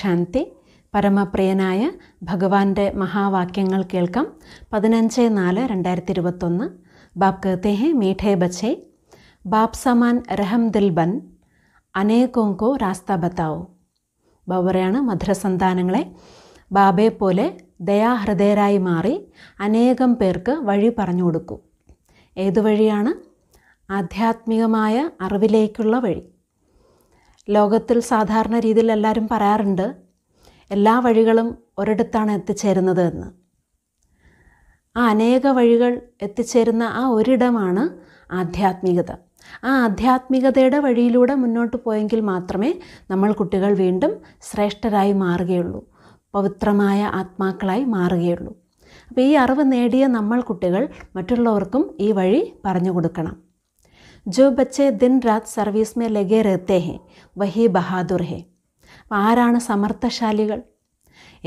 ശാന്തി പരമപ്രിയനായ ഭഗവാന്റെ മഹാവാക്യങ്ങൾ കേൾക്കാം പതിനഞ്ച് നാല് രണ്ടായിരത്തി ഇരുപത്തൊന്ന് ബാപ് കഹത്തെ ഹെ മീഠേ ബച്ചേ ബാപ് സമാൻ രഹം ദിൽ ബൻ അനേകോങ്കോ രാസ്ത ബത്താവോ ബാബ് മധുരസന്താനങ്ങളെ ബാബെ പോലെ ദയാഹൃദയരായി മാറി അനേകം പേർക്ക് വഴി പറഞ്ഞു കൊടുക്കൂ ഏതു വഴിയാണ് ആധ്യാത്മികമായ അറിവിലേക്കുള്ള വഴി ലോകത്തിൽ സാധാരണ രീതിയിൽ എല്ലാവരും പറയാറുണ്ട് എല്ലാ വഴികളും ഒരിടത്താണ് എത്തിച്ചേരുന്നത് എന്ന് ആ അനേക വഴികൾ എത്തിച്ചേരുന്ന ആ ഒരിടമാണ് ആധ്യാത്മികത ആ ആധ്യാത്മികതയുടെ വഴിയിലൂടെ മുന്നോട്ട് പോയെങ്കിൽ മാത്രമേ നമ്മൾ കുട്ടികൾ വീണ്ടും ശ്രേഷ്ഠരായി മാറുകയുള്ളൂ പവിത്രമായ ആത്മാക്കളായി മാറുകയുള്ളൂ അപ്പോൾ ഈ അറിവ് നേടിയ നമ്മൾ കുട്ടികൾ മറ്റുള്ളവർക്കും ഈ വഴി പറഞ്ഞു കൊടുക്കണം ജോ बच्चे दिन रात സർവീസ് മേ ലഗേ रहते ഹെ വഹി ബഹാദുർ ഹെ ആരാണ് സമർത്ഥശാലികൾ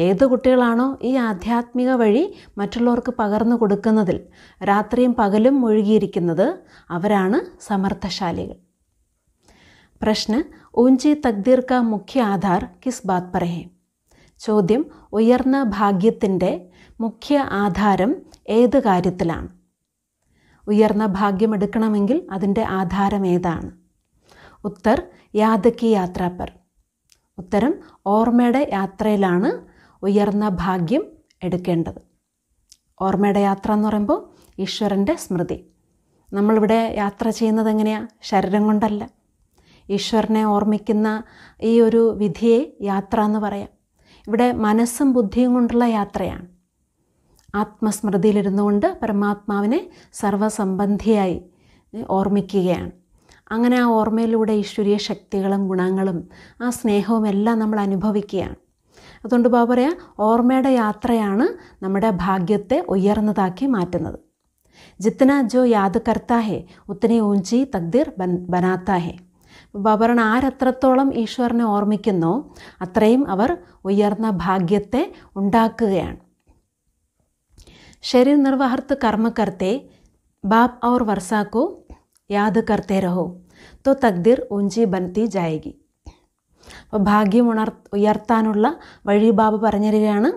ഏത് കുട്ടികളാണോ ഈ ആധ്യാത്മിക വഴി മറ്റുള്ളവർക്ക് പകർന്നു കൊടുക്കുന്നതിൽ രാത്രിയും പകലും മുഴുകിയിരിക്കുന്നത് അവരാണ് സമർത്ഥശാലികൾ പ്രശ്ന ഊഞ്ചി തക്ദീർക്ക മുഖ്യ ആധാർ കിസ് ബാത് പറയേ ചോദ്യം ഉയർന്ന ഭാഗ്യത്തിൻ്റെ മുഖ്യ ആധാരം ഏത് കാര്യത്തിലാണ് ഉയർന്ന ഭാഗ്യമെടുക്കണമെങ്കിൽ അതിൻ്റെ ആധാരം ഏതാണ് ഉത്തർ യാതക്കി യാത്രാപ്പർ ഉത്തരം ഓർമ്മയുടെ യാത്രയിലാണ് ഉയർന്ന ഭാഗ്യം എടുക്കേണ്ടത് ഓർമ്മയുടെ യാത്ര എന്ന് പറയുമ്പോൾ ഈശ്വരൻ്റെ സ്മൃതി നമ്മളിവിടെ യാത്ര ചെയ്യുന്നത് എങ്ങനെയാണ് ശരീരം കൊണ്ടല്ല ഈശ്വരനെ ഓർമ്മിക്കുന്ന ഈ ഒരു വിധിയെ യാത്ര എന്ന് പറയാം ഇവിടെ മനസ്സും ബുദ്ധിയും കൊണ്ടുള്ള യാത്രയാണ് ആത്മസ്മൃതിയിലിരുന്നു കൊണ്ട് പരമാത്മാവിനെ സർവസംബന്ധിയായി ഓർമ്മിക്കുകയാണ് അങ്ങനെ ആ ഓർമ്മയിലൂടെ ഈശ്വരീയ ശക്തികളും ഗുണങ്ങളും ആ സ്നേഹവും എല്ലാം നമ്മൾ അനുഭവിക്കുകയാണ് അതുകൊണ്ട് ബാബ പറയാം ഓർമ്മയുടെ യാത്രയാണ് നമ്മുടെ ഭാഗ്യത്തെ ഉയർന്നതാക്കി മാറ്റുന്നത് ജിത്തന ജോ യാദ് കർത്താഹേ ഉത്തനെ ഊഞ്ചി തക്തിർ ബൻ ബനാത്താഹേ ബബറൺ ആരത്രത്തോളം ഈശ്വരനെ ഓർമ്മിക്കുന്നോ അത്രയും അവർ ഉയർന്ന ഭാഗ്യത്തെ ഉണ്ടാക്കുകയാണ് शरीर निर्वाहर्थ कर्म करते बाप और वर्षा को याद करते रहो तो തക്ദീർ ഊഞ്ചി बनती ജായകി അപ്പോൾ ഭാഗ്യം ഉണർ ഉയർത്താനുള്ള വഴി ബാബ പറഞ്ഞു തരികയാണ്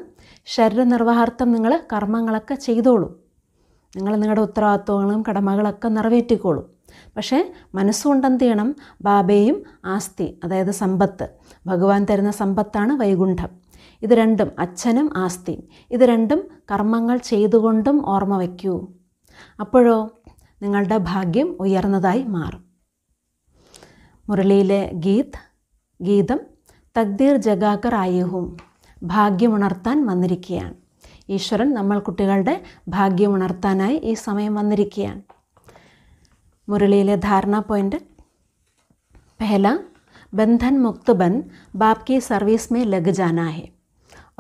ശരീരനിർവാഹാർത്ഥം നിങ്ങൾ കർമ്മങ്ങളൊക്കെ ചെയ്തോളൂ നിങ്ങൾ നിങ്ങളുടെ ഉത്തരവാദിത്വങ്ങളും കടമകളൊക്കെ നിറവേറ്റിക്കോളൂ പക്ഷേ മനസ്സുകൊണ്ടെന്ത് ചെയ്യണം ബാബയും ആസ്തി അതായത് സമ്പത്ത് ഭഗവാൻ തരുന്ന സമ്പത്താണ് വൈകുണ്ഠം ഇത് രണ്ടും അച്ഛനും ആസ്തിയും ഇത് രണ്ടും കർമ്മങ്ങൾ ചെയ്തുകൊണ്ടും ഓർമ്മ വയ്ക്കൂ അപ്പോഴോ നിങ്ങളുടെ ഭാഗ്യം ഉയർന്നതായി മാറും മുരളിയിലെ ഗീത് ഗീതം തക്ദീർ ജഗാക്കർ ആയുഹും ഭാഗ്യമുണർത്താൻ വന്നിരിക്കുകയാണ് ഈശ്വരൻ നമ്മൾ കുട്ടികളുടെ ഭാഗ്യമുണർത്താനായി ഈ സമയം വന്നിരിക്കുകയാണ് മുരളിയിലെ ധാരണ പോയിൻ്റ് പെഹല ബന്ധൻ മുക്തബൻ ബാപ്കി സർവീസ് മേ ലഗ്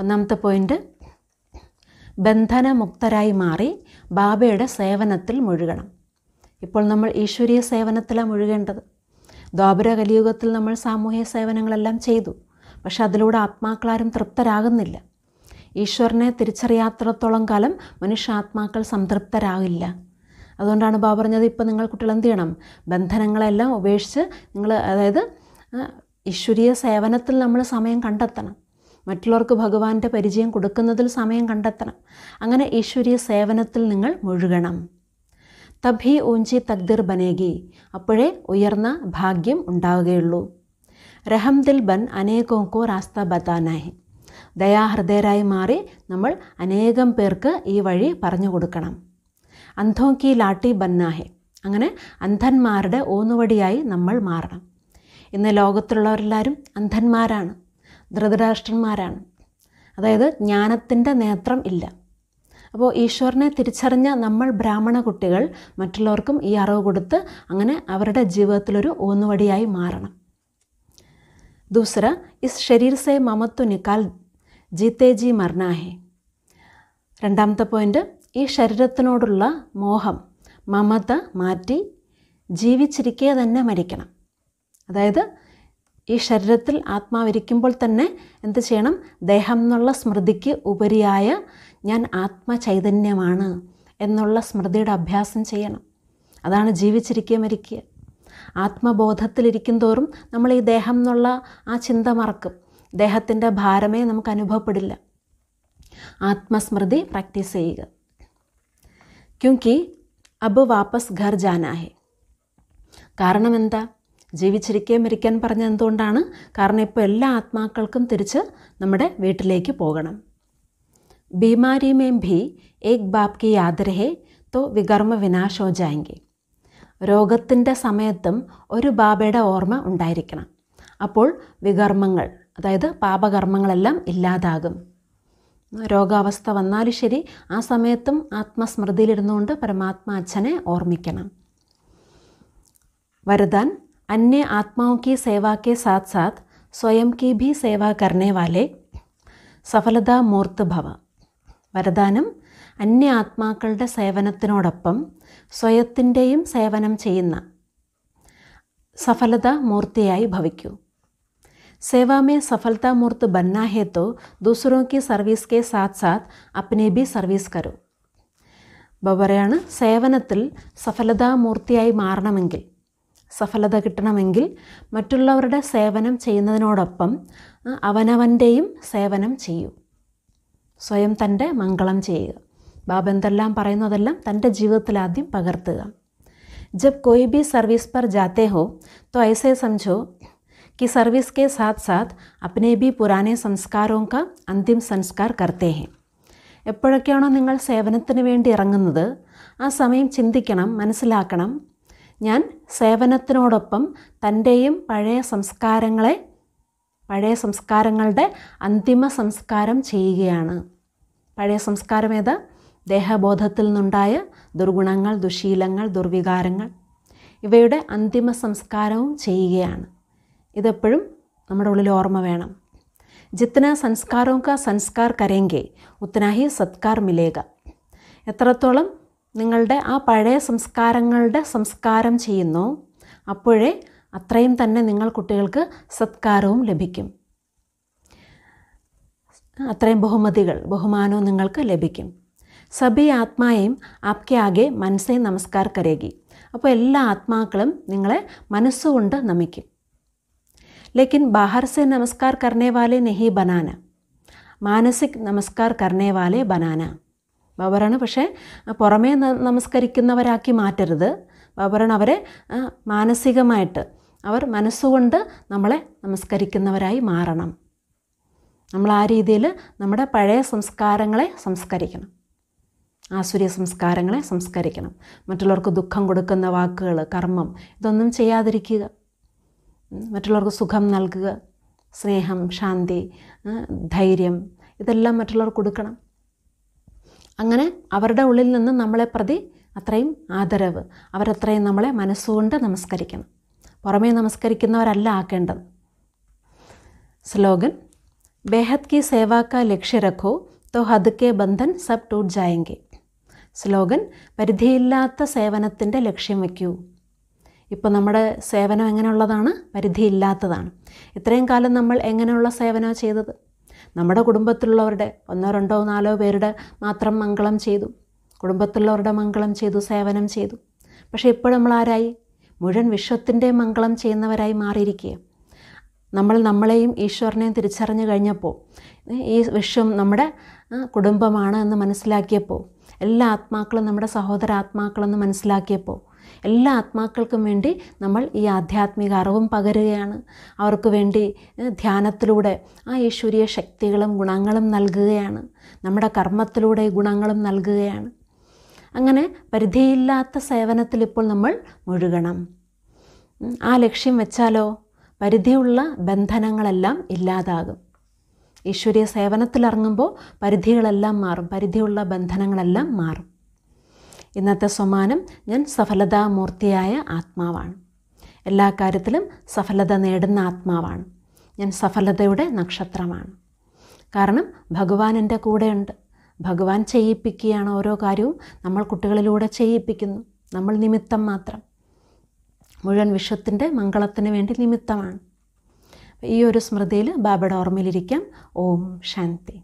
ഒന്നാമത്തെ പോയിൻറ്റ് ബന്ധനമുക്തരായി മാറി ബാബയുടെ സേവനത്തിൽ മുഴുകണം ഇപ്പോൾ നമ്മൾ ഈശ്വരീയ സേവനത്തിലാണ് മുഴുകേണ്ടത് ദ്വാപര കലിയുഗത്തിൽ നമ്മൾ സാമൂഹ്യ സേവനങ്ങളെല്ലാം ചെയ്തു പക്ഷെ അതിലൂടെ ആത്മാക്കളാരും തൃപ്തരാകുന്നില്ല ഈശ്വരനെ തിരിച്ചറിയാത്തടത്തോളം കാലം മനുഷ്യാത്മാക്കൾ സംതൃപ്തരാകില്ല അതുകൊണ്ടാണ് ബാബ പറഞ്ഞത് ഇപ്പോൾ നിങ്ങൾ കുട്ടികൾ എന്ത് ചെയ്യണം ബന്ധനങ്ങളെല്ലാം ഉപേക്ഷിച്ച് നിങ്ങൾ അതായത് ഈശ്വരീയ സേവനത്തിൽ നമ്മൾ സമയം കണ്ടെത്തണം മറ്റുള്ളവർക്ക് ഭഗവാന്റെ പരിചയം കൊടുക്കുന്നതിൽ സമയം കണ്ടെത്തണം അങ്ങനെ ഈശ്വരീയ സേവനത്തിൽ നിങ്ങൾ മുഴുകണം തഭി ഊഞ്ചി തഖ്ദിർ ബനേകി അപ്പോഴേ ഉയർന്ന ഭാഗ്യം ഉണ്ടാവുകയുള്ളൂ രഹം ദിൽ ബൻ അനേകോക്കോ റാസ്ത ബത്താനായി ദയാഹൃദയരായി മാറി നമ്മൾ അനേകം പേർക്ക് ഈ വഴി പറഞ്ഞു കൊടുക്കണം അന്ധോക്കി ലാട്ടി ബന്നാഹെ അങ്ങനെ അന്ധന്മാരുടെ ഊന്നുവടിയായി നമ്മൾ മാറണം ഇന്ന് ലോകത്തുള്ളവരെല്ലാവരും അന്ധന്മാരാണ് ധൃതരാഷ്ട്രന്മാരാണ് അതായത് ജ്ഞാനത്തിൻ്റെ നേത്രം ഇല്ല അപ്പോൾ ഈശ്വരനെ തിരിച്ചറിഞ്ഞ നമ്മൾ ബ്രാഹ്മണ കുട്ടികൾ മറ്റുള്ളവർക്കും ഈ അറിവ് കൊടുത്ത് അങ്ങനെ അവരുടെ ജീവിതത്തിലൊരു ഊന്നുവടിയായി മാറണം ദൂസര ഇസ് ശരീർ സേ മമത്തു നിക്കാൽ ജീത്തേ ജി മർണാഹെ രണ്ടാമത്തെ പോയിൻ്റ് ഈ ശരീരത്തിനോടുള്ള മോഹം മമത മാറ്റി ജീവിച്ചിരിക്കേ തന്നെ മരിക്കണം അതായത് ഈ ശരീരത്തിൽ ആത്മാവിരിക്കുമ്പോൾ തന്നെ എന്ത് ചെയ്യണം ദേഹം എന്നുള്ള സ്മൃതിക്ക് ഉപരിയായ ഞാൻ ആത്മചൈതന്യമാണ് എന്നുള്ള സ്മൃതിയുടെ അഭ്യാസം ചെയ്യണം അതാണ് ജീവിച്ചിരിക്കുക മരിക്കുക ആത്മബോധത്തിലിരിക്കും തോറും നമ്മൾ ഈ ദേഹം എന്നുള്ള ആ ചിന്ത മറക്കും ദേഹത്തിൻ്റെ ഭാരമേ നമുക്ക് അനുഭവപ്പെടില്ല ആത്മസ്മൃതി പ്രാക്ടീസ് ചെയ്യുക ക്യൂക്കി അബ് വാപ്പസ് ഘർ ജാനാഹെ കാരണം എന്താ ജീവിച്ചിരിക്കെ മരിക്കാൻ പറഞ്ഞ എന്തുകൊണ്ടാണ് കാരണം ഇപ്പോൾ എല്ലാ ആത്മാക്കൾക്കും തിരിച്ച് നമ്മുടെ വീട്ടിലേക്ക് പോകണം ബീമാരി മേം ഭീ ഏക് ബാപ് കി യാദ് തോ വികർമ്മ വിനാശോ ഹോ ജായെങ്കിൽ രോഗത്തിൻ്റെ സമയത്തും ഒരു ബാബയുടെ ഓർമ്മ ഉണ്ടായിരിക്കണം അപ്പോൾ വികർമ്മങ്ങൾ അതായത് പാപകർമ്മങ്ങളെല്ലാം ഇല്ലാതാകും രോഗാവസ്ഥ വന്നാലും ശരി ആ സമയത്തും ആത്മസ്മൃതിയിലിരുന്നുകൊണ്ട് പരമാത്മാ അച്ഛനെ ഓർമ്മിക്കണം വരദാൻ अन्य आत्माओं की सेवा के साथ साथ स्वयं की भी सेवा करने वाले സഫലതാ മൂർത്ത് ഭവ വരദാനം അന്യ ആത്മാക്കളുടെ സേവനത്തിനോടൊപ്പം സ്വയത്തിൻ്റെയും സേവനം ചെയ്യുന്ന സഫലത മൂർത്തിയായി ഭവിക്കൂ सेवा में सफलता मूर्त बनना है तो दूसरों की സർവീസ് के साथ साथ अपने भी സർവീസ് करो പറയാണ് സേവനത്തിൽ സഫലതാമൂർത്തിയായി മാറണമെങ്കിൽ സഫലത കിട്ടണമെങ്കിൽ മറ്റുള്ളവരുടെ സേവനം ചെയ്യുന്നതിനോടൊപ്പം അവനവൻ്റെയും സേവനം ചെയ്യൂ സ്വയം തൻ്റെ മംഗളം ചെയ്യുക ബാബ എന്തെല്ലാം പറയുന്നതെല്ലാം തൻ്റെ ജീവിതത്തിൽ ആദ്യം പകർത്തുക ജബ് കോയി ബി സർവീസ് പർ ജാത്തേ ഹോ തോ ഐസെ സംജോ कि सर्विस के साथ साथ अपने भी पुराने സംസ്കാരവും का അന്തിം സംസ്കാർ करते हैं എപ്പോഴൊക്കെയാണോ നിങ്ങൾ സേവനത്തിന് വേണ്ടി ഇറങ്ങുന്നത് ആ സമയം ചിന്തിക്കണം മനസ്സിലാക്കണം ഞാൻ സേവനത്തിനോടൊപ്പം തൻ്റെയും പഴയ സംസ്കാരങ്ങളെ പഴയ സംസ്കാരങ്ങളുടെ അന്തിമ സംസ്കാരം ചെയ്യുകയാണ് പഴയ സംസ്കാരം ഏതാ ദേഹബോധത്തിൽ നിന്നുണ്ടായ ദുർഗുണങ്ങൾ ദുശീലങ്ങൾ ദുർവികാരങ്ങൾ ഇവയുടെ അന്തിമ സംസ്കാരവും ചെയ്യുകയാണ് ഇതെപ്പോഴും നമ്മുടെ ഉള്ളിൽ ഓർമ്മ വേണം ജിത്തന സംസ്കാരവും കാ സംസ്കാർ കരേങ്കെ ഉത്തനാഹി സത്കാർ മിലേക എത്രത്തോളം നിങ്ങളുടെ ആ പഴയ സംസ്കാരങ്ങളുടെ സംസ്കാരം ചെയ്യുന്നു അപ്പോഴേ അത്രയും തന്നെ നിങ്ങൾ കുട്ടികൾക്ക് സത്കാരവും ലഭിക്കും അത്രയും ബഹുമതികൾ ബഹുമാനവും നിങ്ങൾക്ക് ലഭിക്കും സബി ആത്മായും ആപ്കെ ആകെ മനസ്സേ നമസ്കാർ കരേകി അപ്പോൾ എല്ലാ ആത്മാക്കളും നിങ്ങളെ മനസ്സുകൊണ്ട് നമിക്കും ലേക്കിൻ ബാഹർസെ സെ നമസ്കാർ കർണേ നെഹി ബനാന മാനസിക് നമസ്കാർ കർണേവാലെ ബനാന ബാബറാണ് പക്ഷേ പുറമേ നമസ്കരിക്കുന്നവരാക്കി മാറ്റരുത് ബാബറാണ് അവരെ മാനസികമായിട്ട് അവർ മനസ്സുകൊണ്ട് നമ്മളെ നമസ്കരിക്കുന്നവരായി മാറണം നമ്മൾ ആ രീതിയിൽ നമ്മുടെ പഴയ സംസ്കാരങ്ങളെ സംസ്കരിക്കണം ആസുര്യ സംസ്കാരങ്ങളെ സംസ്കരിക്കണം മറ്റുള്ളവർക്ക് ദുഃഖം കൊടുക്കുന്ന വാക്കുകൾ കർമ്മം ഇതൊന്നും ചെയ്യാതിരിക്കുക മറ്റുള്ളവർക്ക് സുഖം നൽകുക സ്നേഹം ശാന്തി ധൈര്യം ഇതെല്ലാം മറ്റുള്ളവർക്ക് കൊടുക്കണം അങ്ങനെ അവരുടെ ഉള്ളിൽ നിന്ന് നമ്മളെ പ്രതി അത്രയും ആദരവ് അവരത്രയും നമ്മളെ മനസ്സുകൊണ്ട് നമസ്കരിക്കണം പുറമേ നമസ്കരിക്കുന്നവരല്ല ആക്കേണ്ടത് സ്ലോഗൻ ബേഹത് കി സേവാക്ക ലക്ഷ്യ രഖോ തോ ഹദ്ക്കെ ബന്ധൻ സബ് ടൂട്ട് ജായെങ്കിൽ സ്ലോഗൻ പരിധിയില്ലാത്ത സേവനത്തിൻ്റെ ലക്ഷ്യം വയ്ക്കൂ ഇപ്പോൾ നമ്മുടെ സേവനം എങ്ങനെയുള്ളതാണ് പരിധിയില്ലാത്തതാണ് ഇത്രയും കാലം നമ്മൾ എങ്ങനെയുള്ള സേവനമാണ് ചെയ്തത് നമ്മുടെ കുടുംബത്തിലുള്ളവരുടെ ഒന്നോ രണ്ടോ നാലോ പേരുടെ മാത്രം മംഗളം ചെയ്തു കുടുംബത്തിലുള്ളവരുടെ മംഗളം ചെയ്തു സേവനം ചെയ്തു പക്ഷേ ഇപ്പോൾ നമ്മൾ ആരായി മുഴുവൻ വിശ്വത്തിൻ്റെ മംഗളം ചെയ്യുന്നവരായി മാറിയിരിക്കുക നമ്മൾ നമ്മളെയും ഈശ്വരനെയും തിരിച്ചറിഞ്ഞു കഴിഞ്ഞപ്പോൾ ഈ വിശ്വം നമ്മുടെ കുടുംബമാണ് എന്ന് മനസ്സിലാക്കിയപ്പോൾ എല്ലാ ആത്മാക്കളും നമ്മുടെ സഹോദര ആത്മാക്കളെന്ന് മനസ്സിലാക്കിയപ്പോൾ എല്ലാ ആത്മാക്കൾക്കും വേണ്ടി നമ്മൾ ഈ ആധ്യാത്മിക അറിവും പകരുകയാണ് അവർക്ക് വേണ്ടി ധ്യാനത്തിലൂടെ ആ ഈശ്വരീയ ശക്തികളും ഗുണങ്ങളും നൽകുകയാണ് നമ്മുടെ കർമ്മത്തിലൂടെ ഗുണങ്ങളും നൽകുകയാണ് അങ്ങനെ പരിധിയില്ലാത്ത സേവനത്തിൽ ഇപ്പോൾ നമ്മൾ മുഴുകണം ആ ലക്ഷ്യം വെച്ചാലോ പരിധിയുള്ള ബന്ധനങ്ങളെല്ലാം ഇല്ലാതാകും ഈശ്വരീയ സേവനത്തിലിറങ്ങുമ്പോൾ പരിധികളെല്ലാം മാറും പരിധിയുള്ള ബന്ധനങ്ങളെല്ലാം മാറും ഇന്നത്തെ സമ്മാനം ഞാൻ സഫലതാമൂർത്തിയായ ആത്മാവാണ് എല്ലാ കാര്യത്തിലും സഫലത നേടുന്ന ആത്മാവാണ് ഞാൻ സഫലതയുടെ നക്ഷത്രമാണ് കാരണം ഭഗവാൻ എൻ്റെ കൂടെയുണ്ട് ഭഗവാൻ ചെയ്യിപ്പിക്കുകയാണ് ഓരോ കാര്യവും നമ്മൾ കുട്ടികളിലൂടെ ചെയ്യിപ്പിക്കുന്നു നമ്മൾ നിമിത്തം മാത്രം മുഴുവൻ വിശ്വത്തിൻ്റെ മംഗളത്തിന് വേണ്ടി നിമിത്തമാണ് ഈ ഒരു സ്മൃതിയിൽ ബാബയുടെ ഓർമ്മയിലിരിക്കാം ഓം ശാന്തി